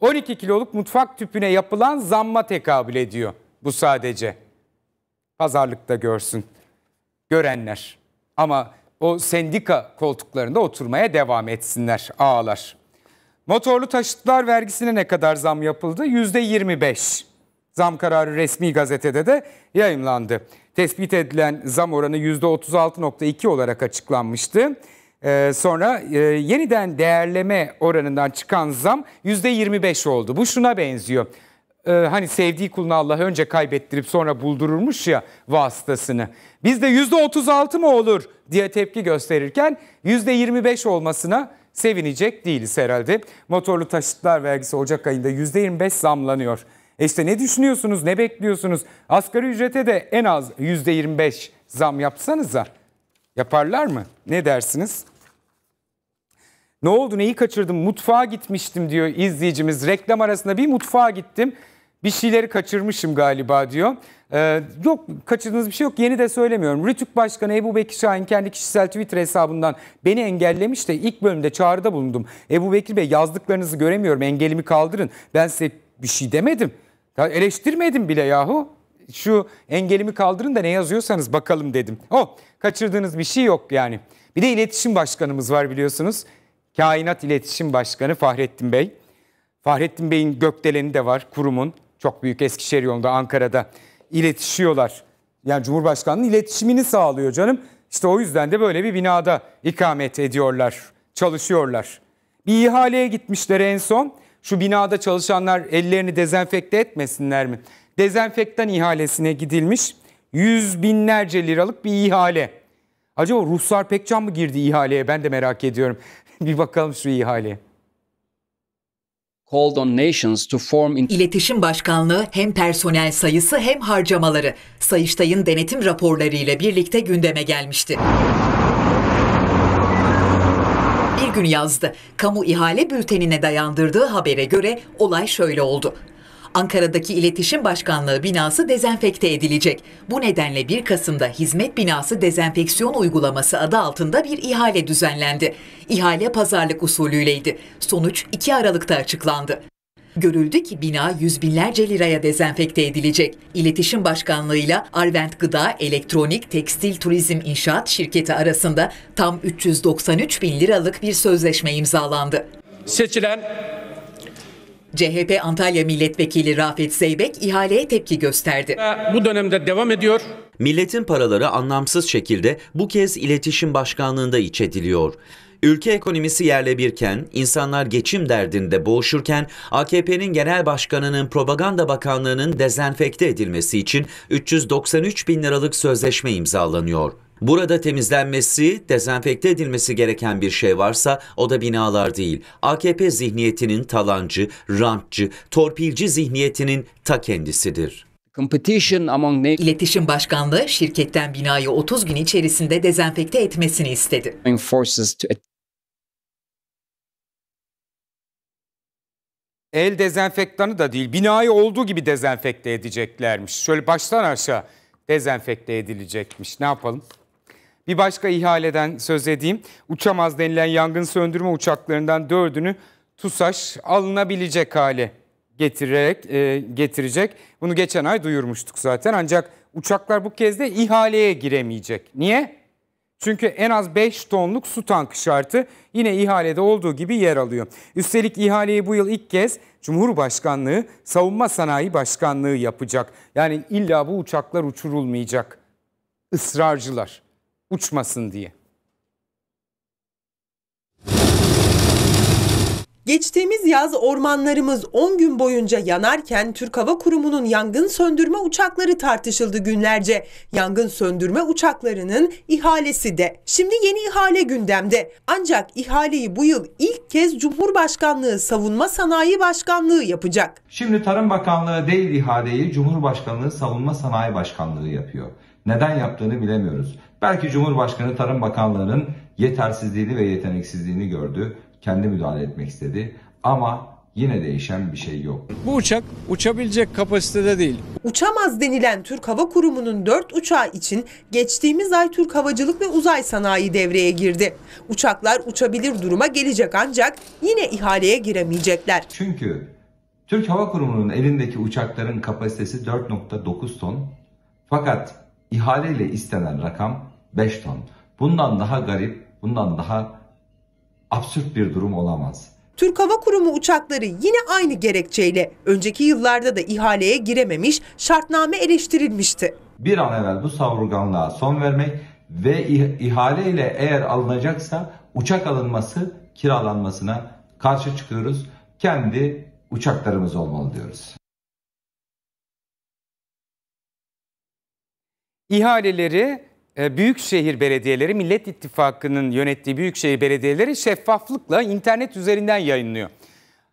12 kiloluk mutfak tüpüne yapılan zamma tekabül ediyor bu sadece. Pazarlıkta görsün görenler ama o sendika koltuklarında oturmaya devam etsinler ağalar. Motorlu taşıtlar vergisine ne kadar zam yapıldı? %25. Zam kararı resmi gazetede de yayımlandı. Tespit edilen zam oranı %36.2 olarak açıklanmıştı. Ee, sonra e, yeniden değerleme oranından çıkan zam %25 oldu. Bu şuna benziyor. Ee, hani sevdiği kuluna Allah önce kaybettirip sonra buldururmuş ya vasıtasını. Bizde %36 mı olur diye tepki gösterirken %25 olmasına sevinecek değiliz herhalde. Motorlu taşıtlar vergisi Ocak ayında %25 zamlanıyor. E işte ne düşünüyorsunuz, ne bekliyorsunuz? Asgari ücrete de en az %25 zam yapsanıza. Yaparlar mı? Ne dersiniz? Ne oldu neyi kaçırdım mutfağa gitmiştim diyor izleyicimiz. Reklam arasında bir mutfağa gittim bir şeyleri kaçırmışım galiba diyor. Ee, yok kaçırdığınız bir şey yok yeni de söylemiyorum. Rütük Başkanı Ebu Bekir Şahin kendi kişisel Twitter hesabından beni engellemiş de ilk bölümde çağrıda bulundum. Ebu Bekir Bey yazdıklarınızı göremiyorum engelimi kaldırın ben size bir şey demedim. Eleştirmedim bile yahu şu engelimi kaldırın da ne yazıyorsanız bakalım dedim. Oh kaçırdığınız bir şey yok yani. Bir de iletişim başkanımız var biliyorsunuz. Kainat İletişim Başkanı Fahrettin Bey. Fahrettin Bey'in gökdeleni de var kurumun. Çok büyük Eskişehir yolunda Ankara'da iletişiyorlar. Yani Cumhurbaşkanı'nın iletişimini sağlıyor canım. İşte o yüzden de böyle bir binada ikamet ediyorlar, çalışıyorlar. Bir ihaleye gitmişler en son. Şu binada çalışanlar ellerini dezenfekte etmesinler mi? Dezenfektan ihalesine gidilmiş. Yüz binlerce liralık bir ihale. Acaba Ruhsar Pekcan mı girdi ihaleye ben de merak ediyorum. bir bakalım şu ihale. Called on nations to form in... İletişim Başkanlığı hem personel sayısı hem harcamaları Sayıştay'ın denetim raporlarıyla birlikte gündeme gelmişti. Bir gün yazdı. Kamu ihale bültenine dayandırdığı habere göre olay şöyle oldu. Ankara'daki İletişim Başkanlığı binası dezenfekte edilecek. Bu nedenle 1 Kasım'da Hizmet Binası Dezenfeksiyon Uygulaması adı altında bir ihale düzenlendi. İhale pazarlık usulüyleydi. Sonuç 2 Aralık'ta açıklandı. Görüldü ki bina yüz binlerce liraya dezenfekte edilecek. İletişim Başkanlığı'yla Arvent Gıda, Elektronik, Tekstil, Turizm İnşaat şirketi arasında tam 393 bin liralık bir sözleşme imzalandı. Seçilen CHP Antalya Milletvekili Rafet Zeybek ihaleye tepki gösterdi. Bu dönemde devam ediyor. Milletin paraları anlamsız şekilde bu kez iletişim başkanlığında iç ediliyor. Ülke ekonomisi yerle birken, insanlar geçim derdinde boğuşurken AKP'nin genel başkanının propaganda bakanlığının dezenfekte edilmesi için 393 bin liralık sözleşme imzalanıyor. Burada temizlenmesi, dezenfekte edilmesi gereken bir şey varsa o da binalar değil. AKP zihniyetinin talancı, rantçı, torpilci zihniyetinin ta kendisidir. İletişim Başkanlığı şirketten binayı 30 gün içerisinde dezenfekte etmesini istedi. El dezenfektanı da değil, binayı olduğu gibi dezenfekte edeceklermiş. Şöyle baştan aşağı dezenfekte edilecekmiş. Ne yapalım? Bir başka ihaleden söz edeyim. Uçamaz denilen yangın söndürme uçaklarından dördünü TUSAŞ alınabilecek hale getirerek e, getirecek. Bunu geçen ay duyurmuştuk zaten. Ancak uçaklar bu kez de ihaleye giremeyecek. Niye? Çünkü en az 5 tonluk su tankı şartı yine ihalede olduğu gibi yer alıyor. Üstelik ihaleyi bu yıl ilk kez Cumhurbaşkanlığı Savunma Sanayi Başkanlığı yapacak. Yani illa bu uçaklar uçurulmayacak. Israrcılar uçmasın diye. Geçtiğimiz yaz ormanlarımız 10 gün boyunca yanarken Türk Hava Kurumu'nun yangın söndürme uçakları tartışıldı günlerce. Yangın söndürme uçaklarının ihalesi de. Şimdi yeni ihale gündemde. Ancak ihaleyi bu yıl ilk kez Cumhurbaşkanlığı Savunma Sanayi Başkanlığı yapacak. Şimdi Tarım Bakanlığı değil ihaleyi Cumhurbaşkanlığı Savunma Sanayi Başkanlığı yapıyor. Neden yaptığını bilemiyoruz. Belki Cumhurbaşkanı Tarım Bakanlığı'nın yetersizliğini ve yeteneksizliğini gördü. Kendi müdahale etmek istedi. Ama yine değişen bir şey yok. Bu uçak uçabilecek kapasitede değil. Uçamaz denilen Türk Hava Kurumu'nun 4 uçağı için geçtiğimiz ay Türk Havacılık ve Uzay Sanayi devreye girdi. Uçaklar uçabilir duruma gelecek ancak yine ihaleye giremeyecekler. Çünkü Türk Hava Kurumu'nun elindeki uçakların kapasitesi 4.9 ton fakat ihaleyle istenen rakam 5 ton. Bundan daha garip, bundan daha absürt bir durum olamaz. Türk Hava Kurumu uçakları yine aynı gerekçeyle önceki yıllarda da ihaleye girememiş, şartname eleştirilmişti. Bir an evvel bu savurganlığa son vermek ve ihaleyle eğer alınacaksa uçak alınması kiralanmasına karşı çıkıyoruz. Kendi uçaklarımız olmalı diyoruz. İhaleleri e, Büyükşehir Belediyeleri, Millet İttifakı'nın yönettiği Büyükşehir Belediyeleri şeffaflıkla internet üzerinden yayınlıyor.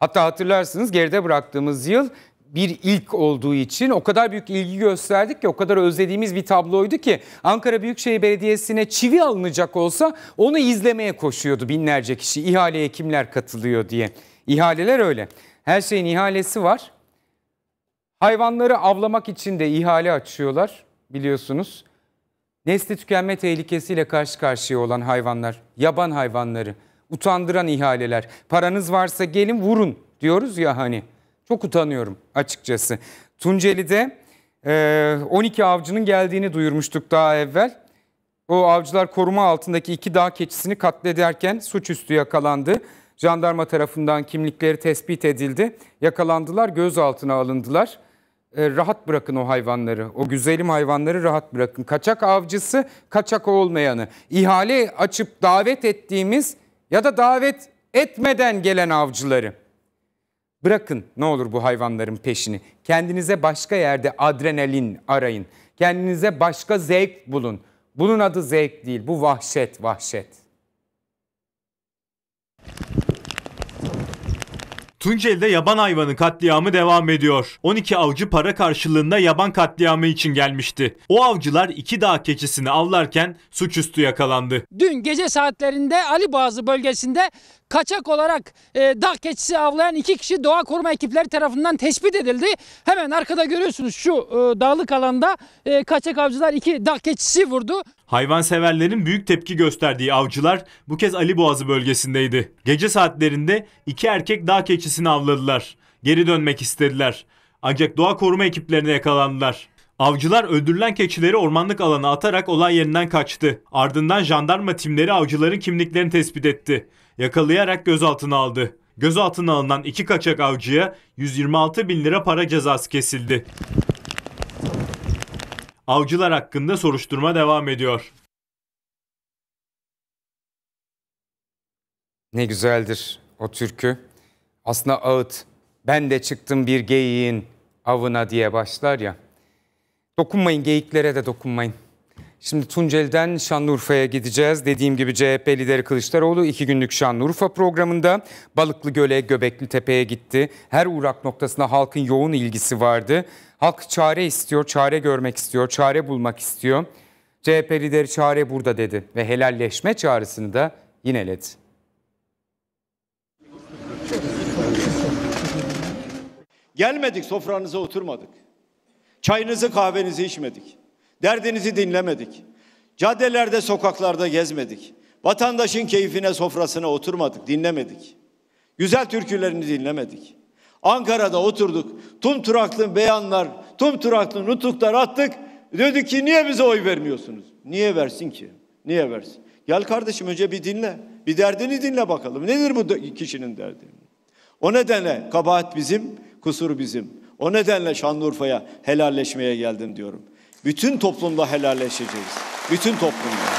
Hatta hatırlarsınız geride bıraktığımız yıl bir ilk olduğu için o kadar büyük ilgi gösterdik ki o kadar özlediğimiz bir tabloydu ki Ankara Büyükşehir Belediyesi'ne çivi alınacak olsa onu izlemeye koşuyordu binlerce kişi. İhaleye kimler katılıyor diye. İhaleler öyle. Her şeyin ihalesi var. Hayvanları avlamak için de ihale açıyorlar biliyorsunuz. Nesli tükenme tehlikesiyle karşı karşıya olan hayvanlar, yaban hayvanları, utandıran ihaleler. Paranız varsa gelin vurun diyoruz ya hani. Çok utanıyorum açıkçası. Tunceli'de 12 e, avcının geldiğini duyurmuştuk daha evvel. O avcılar koruma altındaki iki dağ keçisini katlederken suçüstü yakalandı. Jandarma tarafından kimlikleri tespit edildi. Yakalandılar, gözaltına alındılar. E, rahat bırakın o hayvanları. O güzelim hayvanları rahat bırakın. Kaçak avcısı, kaçak olmayanı. İhale açıp davet ettiğimiz ya da davet etmeden gelen avcıları. Bırakın ne olur bu hayvanların peşini. Kendinize başka yerde adrenalin arayın. Kendinize başka zevk bulun. Bunun adı zevk değil. Bu vahşet, vahşet. Tunceli'de yaban hayvanı katliamı devam ediyor. 12 avcı para karşılığında yaban katliamı için gelmişti. O avcılar iki dağ keçisini avlarken suçüstü yakalandı. Dün gece saatlerinde Ali Boğazı bölgesinde kaçak olarak e, dağ keçisi avlayan iki kişi doğa koruma ekipleri tarafından tespit edildi. Hemen arkada görüyorsunuz şu e, dağlık alanda e, kaçak avcılar iki dağ keçisi vurdu. Hayvanseverlerin büyük tepki gösterdiği avcılar bu kez Ali Boğazı bölgesindeydi. Gece saatlerinde iki erkek dağ keçisini avladılar. Geri dönmek istediler. Ancak doğa koruma ekiplerine yakalandılar. Avcılar öldürülen keçileri ormanlık alana atarak olay yerinden kaçtı. Ardından jandarma timleri avcıların kimliklerini tespit etti. Yakalayarak gözaltına aldı. Gözaltına alınan iki kaçak avcıya 126 bin lira para cezası kesildi. Avcılar hakkında soruşturma devam ediyor. Ne güzeldir o türkü. Aslında ağıt ben de çıktım bir geyiğin avına diye başlar ya. Dokunmayın geyiklere de dokunmayın. Şimdi Tunceli'den Şanlıurfa'ya gideceğiz. Dediğim gibi CHP lideri Kılıçdaroğlu iki günlük Şanlıurfa programında Balıklı Göl'e, Göbekli Tepe'ye gitti. Her uğrak noktasına halkın yoğun ilgisi vardı. Halk çare istiyor, çare görmek istiyor, çare bulmak istiyor. CHP lideri çare burada dedi ve helalleşme çağrısını da yineledi. Gelmedik sofranıza oturmadık. Çayınızı kahvenizi içmedik. Derdinizi dinlemedik. Caddelerde sokaklarda gezmedik. Vatandaşın keyfine sofrasına oturmadık, dinlemedik. Güzel türkülerini dinlemedik. Ankara'da oturduk. Tüm turaklı beyanlar, tüm turaklı nutuklar attık. Dedi ki niye bize oy vermiyorsunuz? Niye versin ki? Niye versin? Gel kardeşim önce bir dinle. Bir derdini dinle bakalım. Nedir bu kişinin derdi? O nedenle kabahat bizim, kusur bizim. O nedenle Şanlıurfa'ya helalleşmeye geldim diyorum. Bütün toplumda helalleşeceğiz. Bütün toplumda.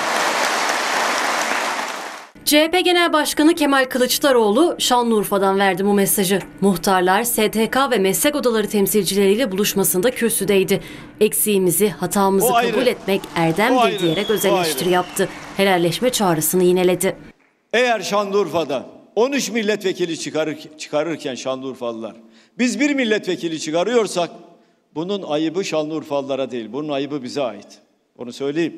CHP Genel Başkanı Kemal Kılıçdaroğlu Şanlıurfa'dan verdi bu mesajı. Muhtarlar STK ve meslek odaları temsilcileriyle buluşmasında kürsüdeydi. Eksiğimizi, hatamızı o kabul ayrı. etmek erdemdir ayrı. diyerek öz eleştiri yaptı. Helalleşme çağrısını yineledi. Eğer Şanlıurfa'da 13 milletvekili çıkarır, çıkarırken Şanlıurfalılar biz bir milletvekili çıkarıyorsak bunun ayıbı Şanlıurfalılara değil. Bunun ayıbı bize ait. Onu söyleyeyim.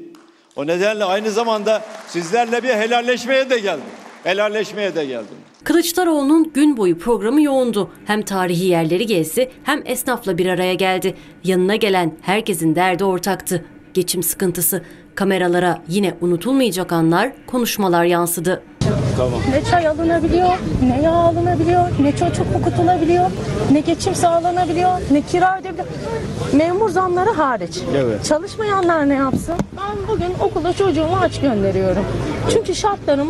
O nedenle aynı zamanda sizlerle bir helalleşmeye de geldim. Helalleşmeye de geldim. Kılıçdaroğlu'nun gün boyu programı yoğundu. Hem tarihi yerleri gezdi hem esnafla bir araya geldi. Yanına gelen herkesin derdi ortaktı. Geçim sıkıntısı. Kameralara yine unutulmayacak anlar, konuşmalar yansıdı. Tamam. Ne çay alınabiliyor, ne yağ alınabiliyor, ne çocuk okutulabiliyor, ne geçim sağlanabiliyor, ne kira ödebiliyor. Memur zamları hariç. Evet. Çalışmayanlar ne yapsın? Ben bugün okula çocuğumu aç gönderiyorum. Çünkü şartlarımız